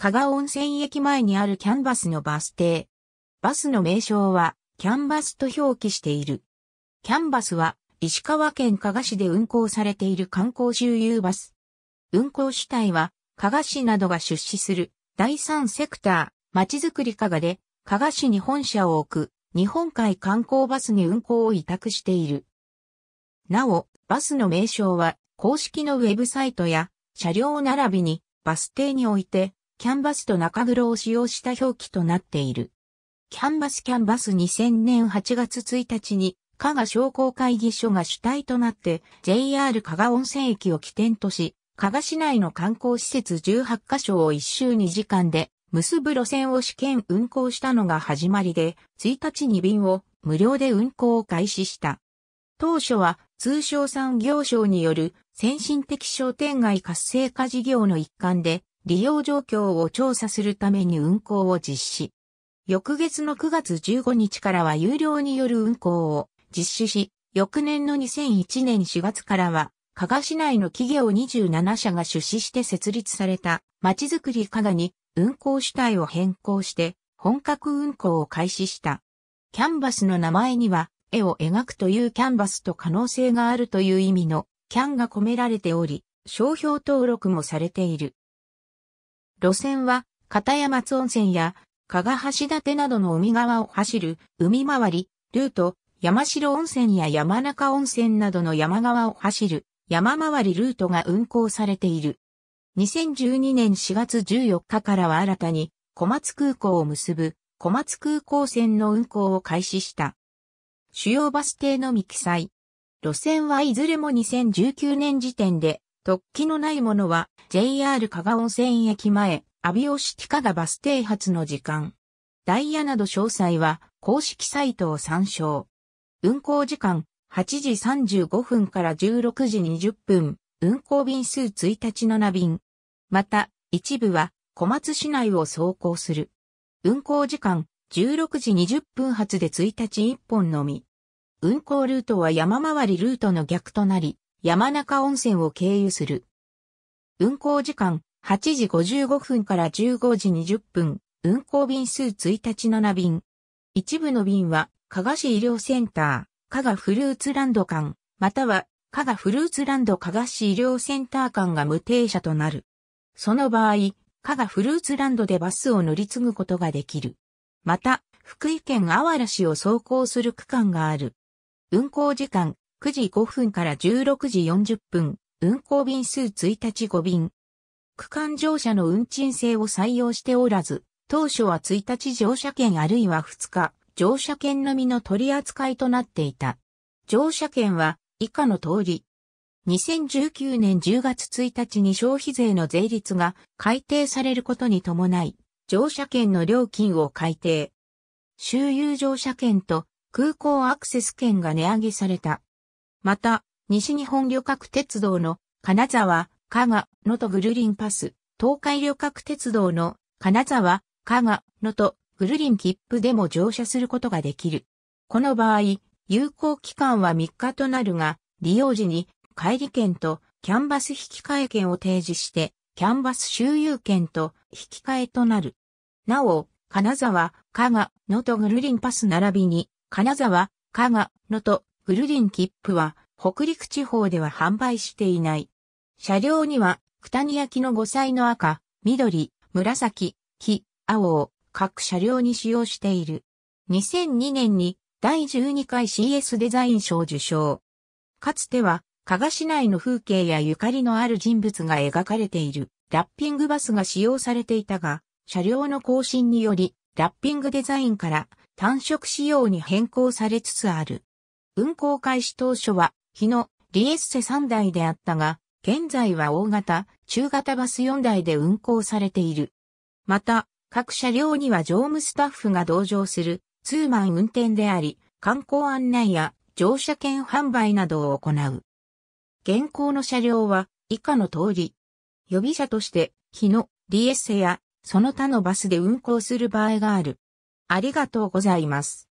加賀温泉駅前にあるキャンバスのバス停。バスの名称は、キャンバスと表記している。キャンバスは、石川県加賀市で運行されている観光周遊バス。運行主体は、加賀市などが出資する、第三セクター、まちづくり加賀で、加賀市に本社を置く、日本海観光バスに運行を委託している。なお、バスの名称は、公式のウェブサイトや、車両並びに、バス停において、キャンバスと中黒を使用した表記となっている。キャンバスキャンバス2000年8月1日に、加賀商工会議所が主体となって、JR 加賀温泉駅を起点とし、加賀市内の観光施設18カ所を1周2時間で、結ぶ路線を試験運行したのが始まりで、1日に便を無料で運行を開始した。当初は通商産業省による先進的商店街活性化事業の一環で利用状況を調査するために運行を実施。翌月の9月15日からは有料による運行を実施し、翌年の2001年4月からは、加賀市内の企業27社が出資して設立された、町づくり加賀に運行主体を変更して、本格運行を開始した。キャンバスの名前には、絵を描くというキャンバスと可能性があるという意味の、キャンが込められており、商標登録もされている。路線は、片山津温泉や、加賀橋立などの海側を走る、海回り、ルート、山城温泉や山中温泉などの山側を走る、山回りルートが運行されている。2012年4月14日からは新たに、小松空港を結ぶ、小松空港線の運行を開始した。主要バス停のみ記載。路線はいずれも2019年時点で突起のないものは JR 加賀温泉駅前、阿ビオシティ加賀バス停発の時間。ダイヤなど詳細は公式サイトを参照。運行時間8時35分から16時20分、運行便数1日7便。また、一部は小松市内を走行する。運行時間16時20分発で1日1本のみ。運行ルートは山回りルートの逆となり、山中温泉を経由する。運行時間8時55分から15時20分、運行便数1日7便。一部の便は、加賀市医療センター、加賀フルーツランド間、または、加賀フルーツランド加賀市医療センター間が無停車となる。その場合、加賀フルーツランドでバスを乗り継ぐことができる。また、福井県あわら市を走行する区間がある。運行時間9時5分から16時40分、運行便数1日5便。区間乗車の運賃制を採用しておらず、当初は1日乗車券あるいは2日、乗車券のみの取り扱いとなっていた。乗車券は以下の通り。2019年10月1日に消費税の税率が改定されることに伴い、乗車券の料金を改定。周遊乗車券と空港アクセス券が値上げされた。また、西日本旅客鉄道の金沢、加賀、能登ぐるりんパス、東海旅客鉄道の金沢、加賀、能登、ぐるりん切符でも乗車することができる。この場合、有効期間は3日となるが、利用時に帰り券とキャンバス引換券を提示して、キャンバス周遊券と引き換えとなる。なお、金沢、加賀、能登ぐるりんパス並びに、金沢、加賀、能とグルリン切符は北陸地方では販売していない。車両には、九谷焼の5歳の赤、緑、紫、木、青を各車両に使用している。2002年に第12回 CS デザイン賞受賞。かつては、加賀市内の風景やゆかりのある人物が描かれているラッピングバスが使用されていたが、車両の更新により、ラッピングデザインから単色仕様に変更されつつある。運行開始当初は、日野、リエッセ3台であったが、現在は大型、中型バス4台で運行されている。また、各車両には乗務スタッフが同乗する、ツーマン運転であり、観光案内や乗車券販売などを行う。現行の車両は以下の通り、予備車として日野、リエッセやその他のバスで運行する場合がある。ありがとうございます。